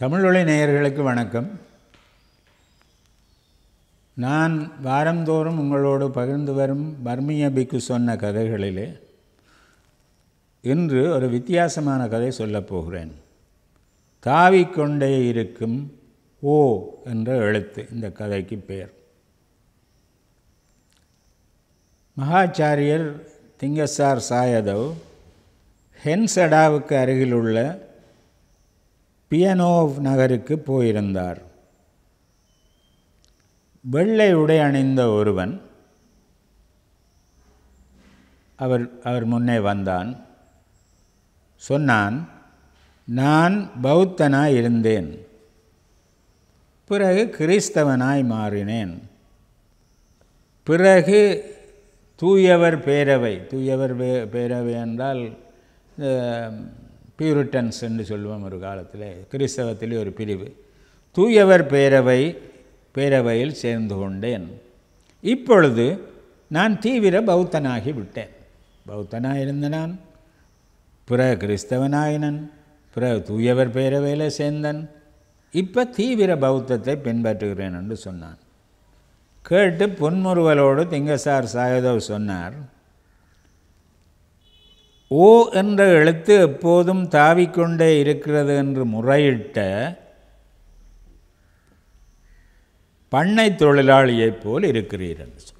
தமிழொலி நேயர்களுக்கு வணக்கம் நான் வாரந்தோறும் உங்களோடு பகிர்ந்து வரும் பர்மிய பிக்கு சொன்ன கதைகளிலே இன்று ஒரு வித்தியாசமான கதை சொல்லப் போகிறேன் தாவிக்கொண்டே இருக்கும் ஓ என்ற எழுத்து இந்த கதைக்கு பெயர் மகாச்சாரியர் திங்கசார் சாயதவ் ஹென்சடாவுக்கு அருகிலுள்ள பியனோவ் நகருக்கு போயிருந்தார் வெள்ளை உடை அணிந்த ஒருவன் அவர் அவர் முன்னே வந்தான் சொன்னான் நான் பௌத்தனாய் இருந்தேன் பிறகு கிறிஸ்தவனாய் மாறினேன் பிறகு தூயவர் பேரவை தூயவர் பேரவை என்றால் பியூரிட்டன்ஸ் என்று சொல்லுவோம் ஒரு காலத்தில் கிறிஸ்தவத்திலே ஒரு பிரிவு தூயவர் பேரவை பேரவையில் சேர்ந்து கொண்டேன் இப்பொழுது நான் தீவிர பௌத்தனாகி விட்டேன் பௌத்தனாக இருந்த நான் பிற கிறிஸ்தவனாயினன் பிற தூயவர் பேரவையில் சேர்ந்தன் இப்போ தீவிர பௌத்தத்தை பின்பற்றுகிறேன் என்று சொன்னான் கேட்டு புன்முறுவலோடு திங்கசார் சாயதவ் சொன்னார் ஓ என்ற எழுத்து எப்போதும் தாவிக்கொண்டே இருக்கிறது என்று முறையிட்ட பண்ணை தொழிலாளியைப் போல் இருக்கிறீர் என்று சொல்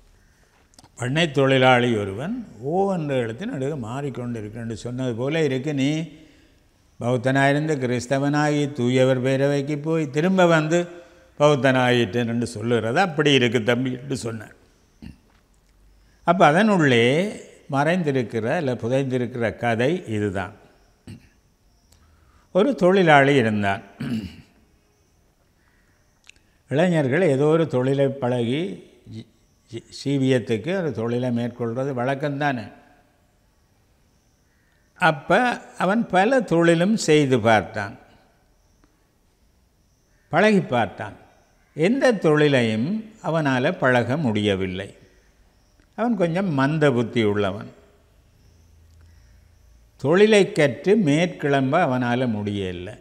பண்ணை தொழிலாளி ஒருவன் ஓ என்ற எழுத்து நடுக இருக்க என்று சொன்னது போல இருக்கு நீ பௌத்தனாயிருந்து கிறிஸ்தவனாகி தூயவர் பேரவைக்கு போய் திரும்ப வந்து பௌத்தனாயிட்டேன் என்று சொல்லுகிறது அப்படி இருக்குது தம்பி என்று சொன்னார் அப்போ அதனுள்ளே மறைந்திருக்கிற இல்லை புதைந்திருக்கிற கதை இதுதான் ஒரு தொழிலாளி இருந்தான் இளைஞர்கள் ஏதோ ஒரு தொழிலை பழகி சீவியத்துக்கு ஒரு தொழிலை மேற்கொள்வது வழக்கம்தானே அப்போ அவன் பல தொழிலும் செய்து பார்த்தான் பழகி பார்த்தான் எந்த தொழிலையும் அவனால் பழக முடியவில்லை அவன் கொஞ்சம் மந்த புத்தி உள்ளவன் தொழிலை கற்று மேற்கிளம்ப அவனால் முடியலை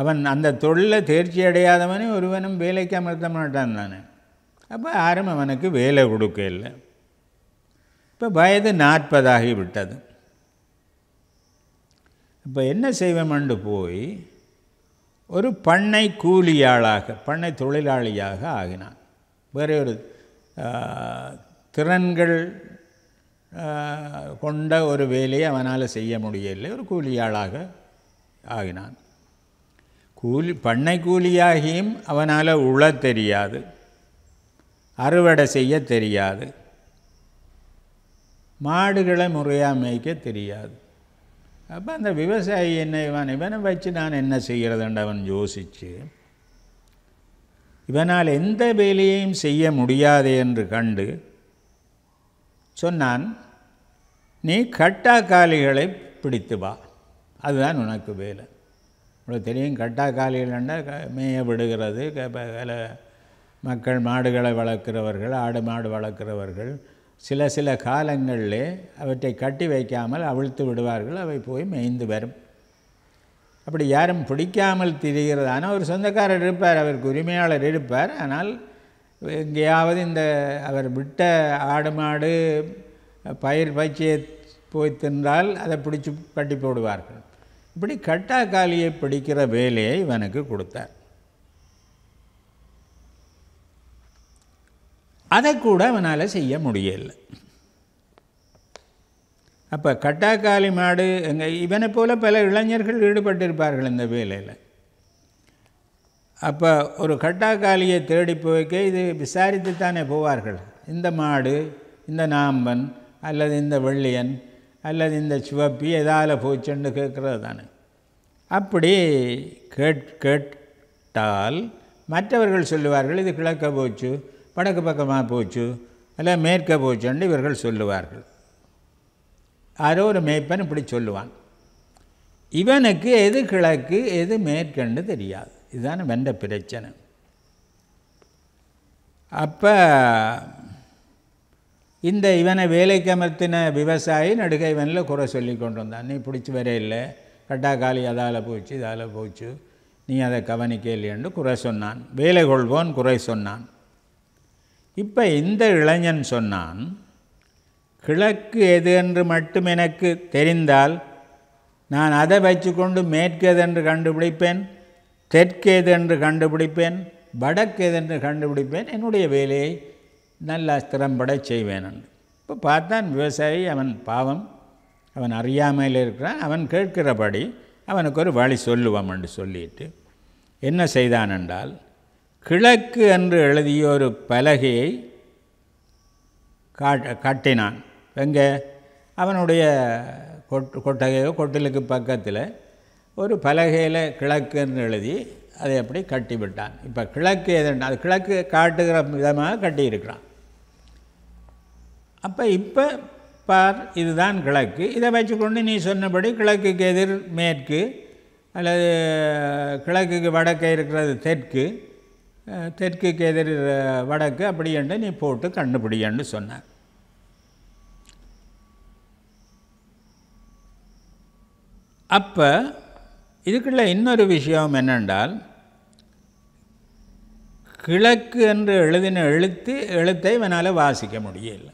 அவன் அந்த தொழிலை தேர்ச்சி அடையாதவனே ஒருவனும் வேலைக்கு அமர்த்த மாட்டான் தானே அப்போ யாரும் அவனுக்கு வேலை கொடுக்க இல்லை இப்போ வயது நாற்பதாகி விட்டது இப்போ என்ன செய்வோமென்று போய் ஒரு பண்ணை கூலியாளாக பண்ணை தொழிலாளியாக ஆகினான் வேறே ஒரு திறன்கள் கொண்ட ஒரு வேலையை அவனால் செய்ய முடியவில்லை ஒரு கூலியாளாக ஆகினான் கூலி பண்ணை கூலியாகியும் அவனால் உழ தெரியாது அறுவடை செய்ய தெரியாது மாடுகளை முறையாக மேய்க்க தெரியாது அப்போ அந்த விவசாயி என்ன இவன் இவனை வச்சு நான் என்ன செய்கிறதுன்ற அவன் யோசித்து இவனால் எந்த வேலையையும் செய்ய முடியாது என்று கண்டு சொன்னான் நீ கட்டாக்காலிகளை பிடித்து வா அதுதான் உனக்கு வேலை உங்களுக்கு தெரியும் கட்டாக்காலிகள்னா மேய விடுகிறது மக்கள் மாடுகளை வளர்க்கிறவர்கள் ஆடு மாடு வளர்க்கிறவர்கள் சில சில காலங்களில் அவற்றை கட்டி வைக்காமல் அவிழ்த்து விடுவார்கள் அவை போய் மேய்ந்து வரும் அப்படி யாரும் பிடிக்காமல் ஆனால் ஒரு சொந்தக்காரர் இருப்பார் அவருக்கு உரிமையாளர் இருப்பார் ஆனால் எங்கேயாவது இந்த அவர் விட்ட ஆடு மாடு பயிர் பச்சையை போய் தின்றால் அதை பிடிச்சி கட்டி போடுவார்கள் இப்படி கட்டாக்காலியை பிடிக்கிற வேலையை இவனுக்கு கொடுத்தார் அதை கூட அவனால் செய்ய முடியலை அப்போ கட்டாக்காளி மாடு எங்கள் இவனை போல் பல இளைஞர்கள் ஈடுபட்டிருப்பார்கள் இந்த வேலையில் அப்போ ஒரு கட்டாக்காலியை தேடி போய்க்க இது விசாரித்து தானே போவார்கள் இந்த மாடு இந்த நாம்பன் அல்லது இந்த வெள்ளியன் அல்லது இந்த சிவப்பி எதால் போச்சுன்னு கேட்குறது தானே அப்படி கேட் கேட்டால் மற்றவர்கள் சொல்லுவார்கள் இது கிழக்க போச்சு வடக்கு பக்கமாக போச்சு அல்ல மேற்க போச்சுன்னு இவர்கள் சொல்லுவார்கள் யாரோ ஒரு மேய்ப்பன் இப்படி சொல்லுவான் இவனுக்கு எது கிழக்கு எது மேற்கண்டு தெரியாது இதுதான் வெண்ட பிரச்சனை அப்போ இந்த இவனை வேலைக்கு அமர்த்தின விவசாயி நடுக இவனில் குறை சொல்லி கொண்டு வந்தான் நீ பிடிச்சி கட்டா கட்டாக்காலி அதால் போச்சு இதால் போச்சு நீ அதை கவனிக்க இல்லையென்று குறை சொன்னான் வேலை கொள்வோன் குறை சொன்னான் இப்போ இந்த இளைஞன் சொன்னான் கிழக்கு எது என்று மட்டும் எனக்கு தெரிந்தால் நான் அதை வச்சுக்கொண்டு மேற்கு எது என்று கண்டுபிடிப்பேன் தெற்கு எது என்று கண்டுபிடிப்பேன் வடக்கு எது என்று கண்டுபிடிப்பேன் என்னுடைய வேலையை நல்லா ஸ்திரம்பட செய்வேன் இப்போ பார்த்தான் விவசாயி அவன் பாவம் அவன் அறியாமையில் இருக்கிறான் அவன் கேட்கிறபடி அவனுக்கு ஒரு வழி சொல்லுவான் என்று சொல்லிட்டு என்ன செய்தான் என்றால் கிழக்கு என்று எழுதிய ஒரு பலகையை காட்டினான் எங்கே அவனுடைய கொட் கொட்டகையோ கொட்டிலுக்கு பக்கத்தில் ஒரு பலகையில் கிழக்குன்னு எழுதி அதை அப்படி கட்டி விட்டான் இப்போ கிழக்கு எதுன்னா அது கிழக்கு காட்டுகிற விதமாக கட்டியிருக்கிறான் அப்போ இப்போ பார் இதுதான் கிழக்கு இதை வச்சுக்கொண்டு நீ சொன்னபடி கிழக்குக்கு எதிர் மேற்கு அல்லது கிழக்குக்கு வடக்கு இருக்கிறது தெற்கு தெற்குக்கு எதிர் வடக்கு அப்படி என்று நீ போட்டு கண்டுபிடின்னு சொன்னான் அப்போ இதுக்குள்ள இன்னொரு விஷயம் என்னென்றால் கிழக்கு என்று எழுதின எழுத்து எழுத்தை இவனால் வாசிக்க முடியல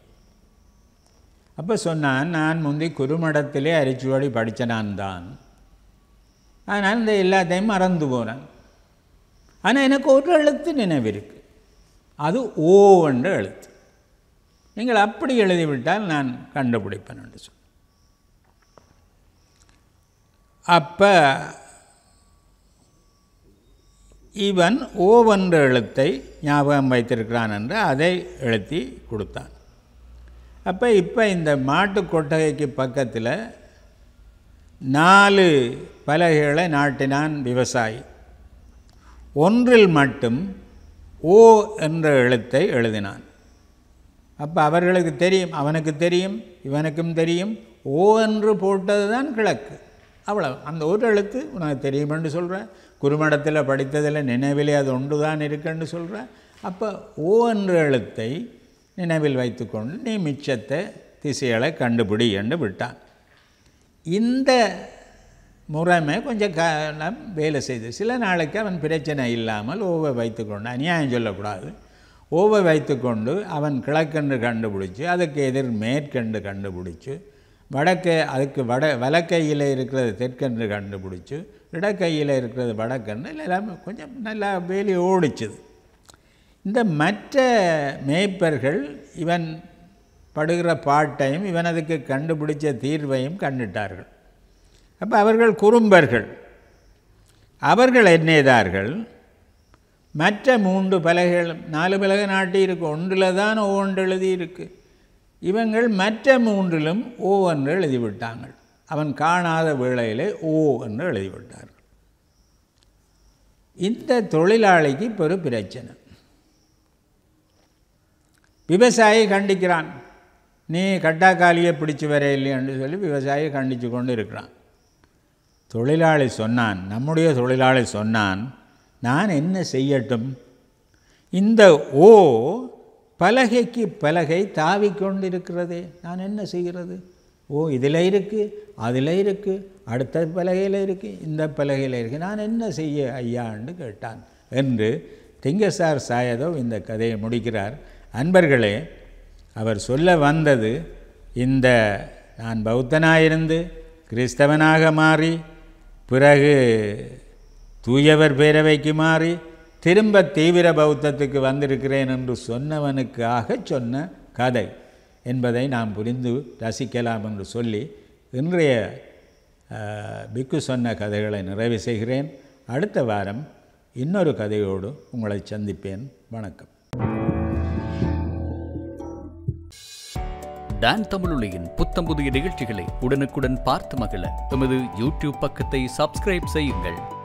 அப்போ சொன்னான் நான் முந்தி குறுமடத்திலே அரிச்சுவடி படித்த நான் தான் அதனால் இந்த எல்லாத்தையும் மறந்து போனேன் ஆனால் எனக்கு ஒரு எழுத்து நினைவு இருக்குது அது ஓ என்ற எழுத்து நீங்கள் அப்படி எழுதிவிட்டால் நான் கண்டுபிடிப்பேன் என்று சொல் அப்போ இவன் ஓவென்ற எழுத்தை ஞாபகம் வைத்திருக்கிறான் என்று அதை எழுத்தி கொடுத்தான் அப்போ இப்போ இந்த மாட்டு கொட்டகைக்கு பக்கத்தில் நாலு பலகைகளை நாட்டினான் விவசாயி ஒன்றில் மட்டும் ஓ என்ற எழுத்தை எழுதினான் அப்போ அவர்களுக்கு தெரியும் அவனுக்கு தெரியும் இவனுக்கும் தெரியும் ஓ என்று போட்டது தான் கிழக்கு அவ்வளோ அந்த ஒரு எழுத்து உனக்கு தெரியுமென்று சொல்கிறேன் குறுமடத்தில் படித்ததில் நினைவிலே அது ஒன்று தான் இருக்குன்னு சொல்கிறேன் அப்போ ஓ என்ற எழுத்தை நினைவில் வைத்துக்கொண்டு நீ மிச்சத்தை திசைகளை கண்டுபிடி என்று விட்டான் இந்த முறைமை கொஞ்சம் காலம் வேலை செய்து சில நாளைக்கு அவன் பிரச்சனை இல்லாமல் ஓவை வைத்துக்கொண்டு அநியாயம் சொல்லக்கூடாது ஓவை வைத்துக்கொண்டு அவன் கிழக்கென்று கண்டுபிடிச்சி அதுக்கு எதிர் மேற்கண்டு கண்டுபிடிச்சி வடக்கே அதுக்கு வட வலக்கையில் இருக்கிறது தெற்கன்று கண்டுபிடிச்சி இடக்கையில் இருக்கிறது வடக்கன்று எல்லாமே கொஞ்சம் நல்லா வேலி ஓடிச்சுது இந்த மற்ற மேய்ப்பர்கள் இவன் படுகிற பாட்டையும் இவன் அதுக்கு கண்டுபிடிச்ச தீர்வையும் கண்டுட்டார்கள் அப்போ அவர்கள் குறும்பர்கள் அவர்கள் என்னேதார்கள் மற்ற மூன்று பலகைகளும் நாலு பலகை நாட்டி இருக்குது ஒன்றில் தான் ஒவ்வொன்று எழுதி இருக்குது இவங்கள் மற்ற மூன்றிலும் ஓ என்று எழுதிவிட்டாங்கள் அவன் காணாத வேளையிலே ஓ என்று எழுதிவிட்டார் இந்த தொழிலாளிக்கு இப்போ ஒரு பிரச்சனை விவசாயி கண்டிக்கிறான் நீ கட்டாக்காலியை பிடிச்சி வரையில்லைன்னு சொல்லி விவசாயி கண்டித்து கொண்டு இருக்கிறான் தொழிலாளி சொன்னான் நம்முடைய தொழிலாளி சொன்னான் நான் என்ன செய்யட்டும் இந்த ஓ பலகைக்கு பலகை தாவி கொண்டிருக்கிறதே நான் என்ன செய்கிறது ஓ இதில் இருக்குது அதில் இருக்குது அடுத்த பலகையில் இருக்குது இந்த பலகையில் இருக்குது நான் என்ன செய்ய ஐயான்னு கேட்டான் என்று திங்கசார் சாயதோ இந்த கதையை முடிக்கிறார் அன்பர்களே அவர் சொல்ல வந்தது இந்த நான் பௌத்தனாயிருந்து கிறிஸ்தவனாக மாறி பிறகு தூயவர் பேரவைக்கு மாறி திரும்ப தீவிர பௌத்தத்துக்கு வந்திருக்கிறேன் என்று சொன்னவனுக்காக சொன்ன கதை என்பதை நாம் புரிந்து ரசிக்கலாம் என்று சொல்லி இன்றைய பிக்கு சொன்ன கதைகளை நிறைவு செய்கிறேன் அடுத்த வாரம் இன்னொரு கதையோடு உங்களை சந்திப்பேன் வணக்கம் டான் தமிழொலியின் புத்தம் புதிய நிகழ்ச்சிகளை உடனுக்குடன் பார்த்து மகிழ எமது யூடியூப் பக்கத்தை சப்ஸ்கிரைப் செய்யுங்கள்